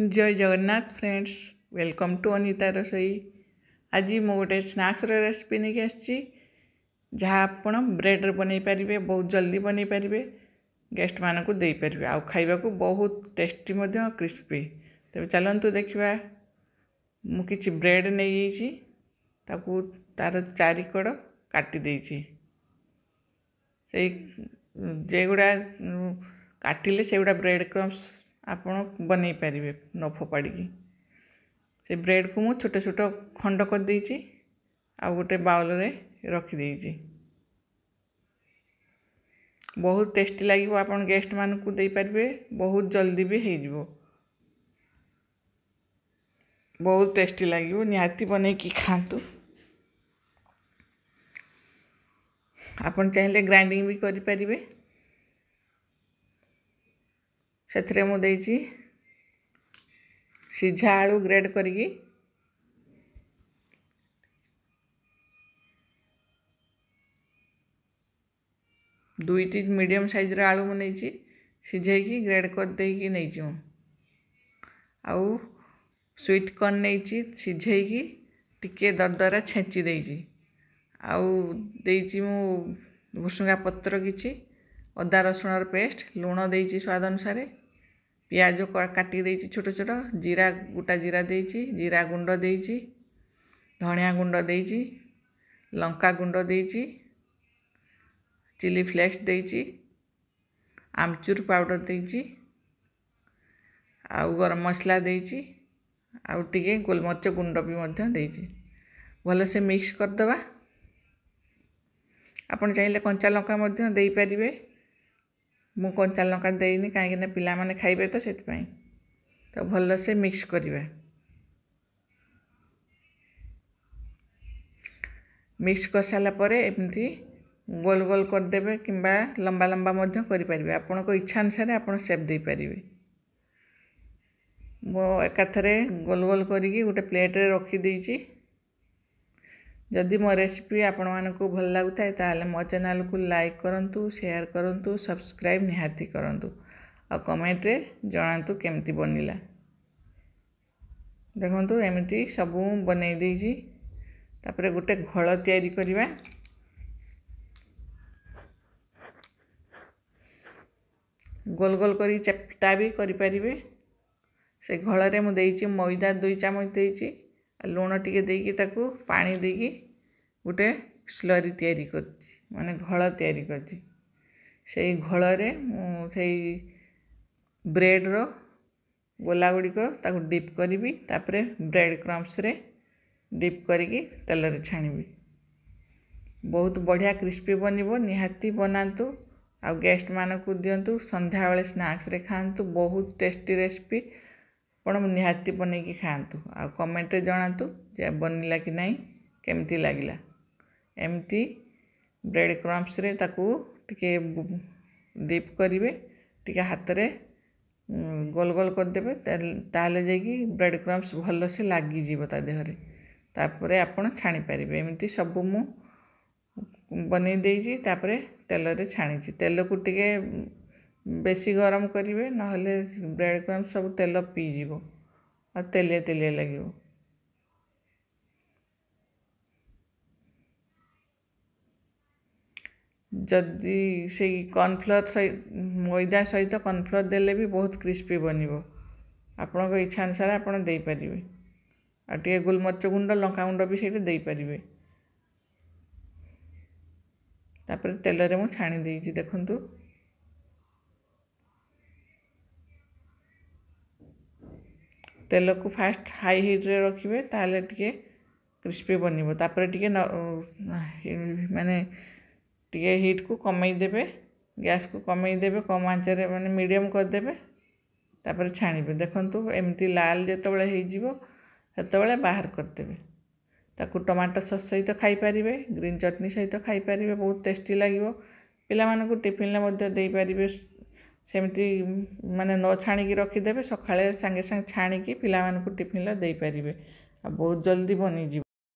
जय Jagannath friends welcome to Anita Rasoi आज मुझे स्नाक्स रेसीपी नहीं आपड़ ब्रेड्रे बन पारे बहुत जल्दी बन पारे गेस्ट मानक आउ खाइबा को बहुत टेस्टी क्रिस्पी तेज चलतु देखा मुझे ब्रेड नहीं तार चारिकड़ काटिदे जेगुड़ा काटिले से गुड़ा ब्रेड क्रम्स ଆପଣ ବନେଇ ପାରିବେ ନ ଫୋପାଡ଼ିକି ସେ ବ୍ରେଡ଼୍କୁ ମୁଁ ଛୋଟ ଛୋଟ ଖଣ୍ଡ କରିଦେଇଛି ଆଉ ଗୋଟେ ବାଉଲରେ ରଖିଦେଇଛି ବହୁତ ଟେଷ୍ଟି ଲାଗିବ ଆପଣ ଗେଷ୍ଟମାନଙ୍କୁ ଦେଇପାରିବେ ବହୁତ ଜଲ୍ଦି ବି ହେଇଯିବ ବହୁତ ଟେଷ୍ଟି ଲାଗିବ ନିହାତି ବନେଇକି ଖାଆନ୍ତୁ ଆପଣ ଚାହିଁଲେ ଗ୍ରାଇଣ୍ଡିଂ ବି କରିପାରିବେ ସେଥିରେ ମୁଁ ଦେଇଛି ସିଝା ଆଳୁ ଗ୍ରେଡ଼୍ କରିକି ଦୁଇଟି ମିଡ଼ିୟମ୍ ସାଇଜ୍ର ଆଳୁ ମୁଁ ନେଇଛି ସିଝେଇକି ଗ୍ରେଡ଼୍ କରିଦେଇକି ନେଇଛି ମୁଁ ଆଉ ସୁଇଟ୍ କର୍ନ ନେଇଛି ସିଝେଇକି ଟିକିଏ ଦରଦରା ଛେଞ୍ଚି ଦେଇଛି ଆଉ ଦେଇଛି ମୁଁ ଭୁଷୁଙ୍ଗା ପତ୍ର କିଛି ଅଦା ରସୁଣର ପେଷ୍ଟ ଲୁଣ ଦେଇଛି ସ୍ୱାଦ ଅନୁସାରେ ପିଆଜ କାଟିକି ଦେଇଛି ଛୋଟ ଛୋଟ ଜିରା ଗୋଟା ଜିରା ଦେଇଛି ଜିରା ଗୁଣ୍ଡ ଦେଇଛି ଧଣିଆ ଗୁଣ୍ଡ ଦେଇଛି ଲଙ୍କା ଗୁଣ୍ଡ ଦେଇଛି ଚିଲି ଫ୍ଲେକ୍ସ ଦେଇଛି ଆମଚୁର পাউডর ଦେଇଛି ଆଉ ଗରମ ମସଲା ଦେଇଛି ଆଉ ଟିକେ ଗୋଲମରିଚ ଗୁଣ୍ଡ ବି ମଧ୍ୟ ଦେଇଛି ଭଲସେ ମିକ୍ସ କରିଦେବା ଆପଣ ଚାହିଁଲେ କଞ୍ଚା ଲଙ୍କା ମଧ୍ୟ ଦେଇପାରିବେ ମୁଁ କଞ୍ଚା ଲଙ୍କା ଦେଇନି କାହିଁକିନା ପିଲାମାନେ ଖାଇବେ ତ ସେଥିପାଇଁ ତ ଭଲସେ ମିକ୍ସ କରିବା ମିକ୍ସ କରିସାରିଲା ପରେ ଏମିତି ଗୋଲ ଗୋଲ କରିଦେବେ କିମ୍ବା ଲମ୍ବା ଲମ୍ବା ମଧ୍ୟ କରିପାରିବେ ଆପଣଙ୍କ ଇଚ୍ଛା ଅନୁସାରେ ଆପଣ ସେପ୍ ଦେଇପାରିବେ ମୁଁ ଏକାଥରେ ଗୋଲ ଗୋଲ କରିକି ଗୋଟେ ପ୍ଲେଟ୍ରେ ରଖିଦେଇଛି ଯଦି ମୋ ରେସିପି ଆପଣମାନଙ୍କୁ ଭଲ ଲାଗୁଥାଏ ତାହେଲେ ମୋ ଚ୍ୟାନେଲ୍କୁ ଲାଇକ୍ କରନ୍ତୁ ସେୟାର୍ କରନ୍ତୁ ସବସ୍କ୍ରାଇବ୍ ନିହାତି କରନ୍ତୁ ଆଉ କମେଣ୍ଟରେ ଜଣାନ୍ତୁ କେମିତି ବନିଲା ଦେଖନ୍ତୁ ଏମିତି ସବୁ ବନେଇ ଦେଇଛି ତାପରେ ଗୋଟେ ଘୋଳ ତିଆରି କରିବା ଗୋଲ ଗୋଲ କରି ଚେପଟା ବି କରିପାରିବେ ସେ ଘୋଳରେ ମୁଁ ଦେଇଛି ମଇଦା ଦୁଇ ଚାମଚ ଦେଇଛି ଲୁଣ ଟିକେ ଦେଇକି ତାକୁ ପାଣି ଦେଇକି ଗୋଟେ ସ୍ଲରି ତିଆରି କରିଛି ମାନେ ଘୋଳ ତିଆରି କରିଛି ସେଇ ଘୋଳରେ ମୁଁ ସେଇ ବ୍ରେଡ଼୍ର ଗୋଲା ଗୁଡ଼ିକ ତାକୁ ଡିପ୍ କରିବି ତାପରେ ବ୍ରେଡ଼୍ କ୍ରମ୍ସରେ ଡିପ୍ କରିକି ତେଲରେ ଛାଣିବି ବହୁତ ବଢ଼ିଆ କ୍ରିସ୍ପି ବନିବ ନିହାତି ବନାନ୍ତୁ ଆଉ ଗେଷ୍ଟମାନଙ୍କୁ ଦିଅନ୍ତୁ ସନ୍ଧ୍ୟାବେଳେ ସ୍ନାକ୍ସରେ ଖାଆନ୍ତୁ ବହୁତ ଟେଷ୍ଟି ରେସିପି आपण बन बनई खातु आ कमेट्रे जहां बनला कि ना कमी लगला एमती ब्रेड क्रम्स डिप करेंगे टे हाथ में गोल गोल करदे ताल ब्रेड क्रम्स भल से लगे तापर आपड़ छाणीपर एमती सब मु बनई देपर तेल छाणी तेल को टे ବେଶୀ ଗରମ କରିବେ ନହେଲେ ବ୍ରେଡ଼କ୍ରମ୍ସ ସବୁ ତେଲ ପିଇଯିବ ଆଉ ତେଲିଆ ତେଲିଆ ଲାଗିବ ଯଦି ସେଇ କର୍ଣ୍ଣଫ୍ଲୋର୍ ସହିତ ମଇଦା ସହିତ କର୍ଣ୍ଣଫ୍ଲୋର୍ ଦେଲେ ବି ବହୁତ କ୍ରିସ୍ପି ବନିବ ଆପଣଙ୍କ ଇଚ୍ଛା ଅନୁସାରେ ଆପଣ ଦେଇପାରିବେ ଆଉ ଟିକେ ଗୋଲମରିଚ ଗୁଣ୍ଡ ଲଙ୍କା ଗୁଣ୍ଡ ବି ସେଇଠି ଦେଇପାରିବେ ତାପରେ ତେଲରେ ମୁଁ ଛାଣି ଦେଇଛି ଦେଖନ୍ତୁ तेल को फास्ट हाई हिट्रे रखिए टे क्रिस्पी बनब मानने टे हिट को कमेदे गैस को कमेदे कम आँच मैंने मीडियम करदे छाणी देखूँ एमती लाल जोबले बाहर करदे टमाटो सस् सहित खाई ग्रीन चटनी सहित खाई बहुत टेस्टी लगे पे टीफिन ସେମିତି ମାନେ ନ ଛାଣିକି ରଖିଦେବେ ସକାଳେ ସାଙ୍ଗେ ସାଙ୍ଗେ ଛାଣିକି ପିଲାମାନଙ୍କୁ ଟିଫିନ୍ରେ ଦେଇପାରିବେ ଆଉ ବହୁତ ଜଲ୍ଦି ବନିଯିବ